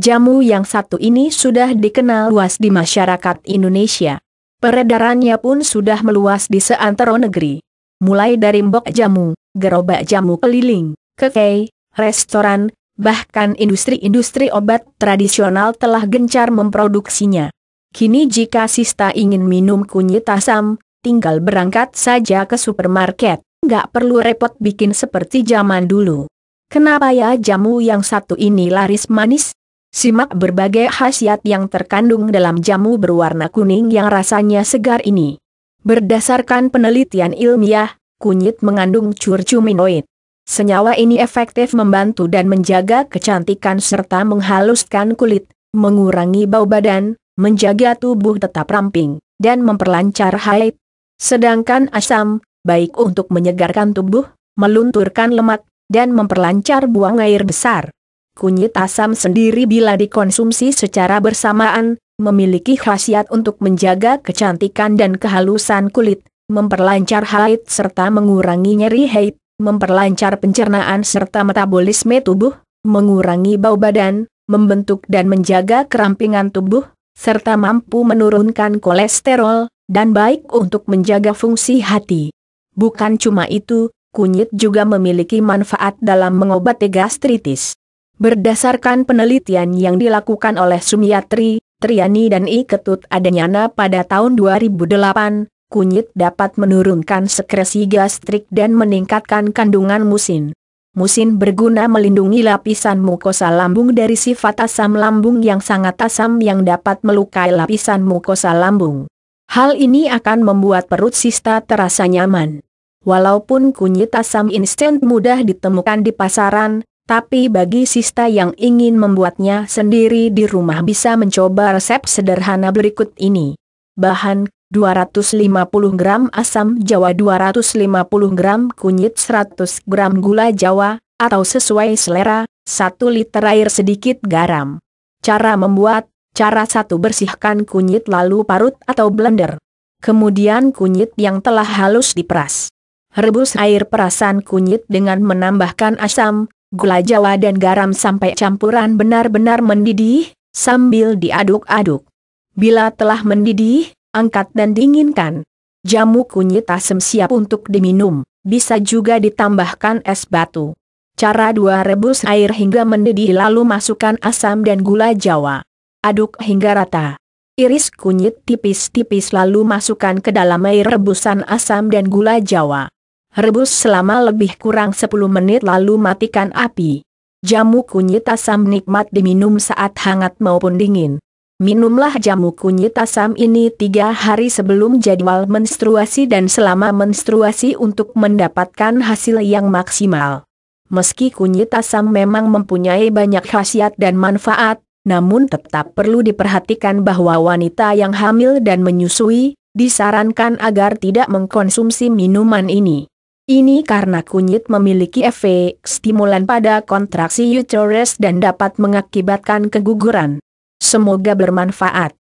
Jamu yang satu ini sudah dikenal luas di masyarakat Indonesia. Peredarannya pun sudah meluas di seantero negeri. Mulai dari mbok jamu, gerobak jamu keliling, kekei, restoran, bahkan industri-industri obat tradisional telah gencar memproduksinya. Kini jika Sista ingin minum kunyit asam, tinggal berangkat saja ke supermarket, nggak perlu repot bikin seperti zaman dulu. Kenapa ya jamu yang satu ini laris manis? Simak berbagai khasiat yang terkandung dalam jamu berwarna kuning yang rasanya segar ini. Berdasarkan penelitian ilmiah, kunyit mengandung curcuminoid. Senyawa ini efektif membantu dan menjaga kecantikan serta menghaluskan kulit, mengurangi bau badan, menjaga tubuh tetap ramping, dan memperlancar haid. Sedangkan asam, baik untuk menyegarkan tubuh, melunturkan lemak, dan memperlancar buang air besar. Kunyit asam sendiri bila dikonsumsi secara bersamaan, memiliki khasiat untuk menjaga kecantikan dan kehalusan kulit, memperlancar haid serta mengurangi nyeri haid, memperlancar pencernaan serta metabolisme tubuh, mengurangi bau badan, membentuk dan menjaga kerampingan tubuh, serta mampu menurunkan kolesterol, dan baik untuk menjaga fungsi hati. Bukan cuma itu, kunyit juga memiliki manfaat dalam mengobati gastritis. Berdasarkan penelitian yang dilakukan oleh Sumiatri, Triani dan I. Ketut Adanyana pada tahun 2008, kunyit dapat menurunkan sekresi gastrik dan meningkatkan kandungan musin. Musin berguna melindungi lapisan mukosa lambung dari sifat asam lambung yang sangat asam yang dapat melukai lapisan mukosa lambung. Hal ini akan membuat perut sista terasa nyaman. Walaupun kunyit asam instan mudah ditemukan di pasaran, tapi bagi Sista yang ingin membuatnya sendiri di rumah bisa mencoba resep sederhana berikut ini. Bahan 250 gram asam jawa 250 gram kunyit 100 gram gula jawa, atau sesuai selera, 1 liter air sedikit garam. Cara membuat, cara 1 bersihkan kunyit lalu parut atau blender. Kemudian kunyit yang telah halus diperas. Rebus air perasan kunyit dengan menambahkan asam, gula jawa dan garam sampai campuran benar-benar mendidih, sambil diaduk-aduk. Bila telah mendidih, angkat dan dinginkan. Jamu kunyit asem siap untuk diminum, bisa juga ditambahkan es batu. Cara 2 rebus air hingga mendidih lalu masukkan asam dan gula jawa. Aduk hingga rata. Iris kunyit tipis-tipis lalu masukkan ke dalam air rebusan asam dan gula jawa. Rebus selama lebih kurang 10 menit lalu matikan api. Jamu kunyit asam nikmat diminum saat hangat maupun dingin. Minumlah jamu kunyit asam ini tiga hari sebelum jadwal menstruasi dan selama menstruasi untuk mendapatkan hasil yang maksimal. Meski kunyit asam memang mempunyai banyak khasiat dan manfaat, namun tetap perlu diperhatikan bahwa wanita yang hamil dan menyusui, disarankan agar tidak mengkonsumsi minuman ini. Ini karena kunyit memiliki efek stimulan pada kontraksi uterus dan dapat mengakibatkan keguguran. Semoga bermanfaat.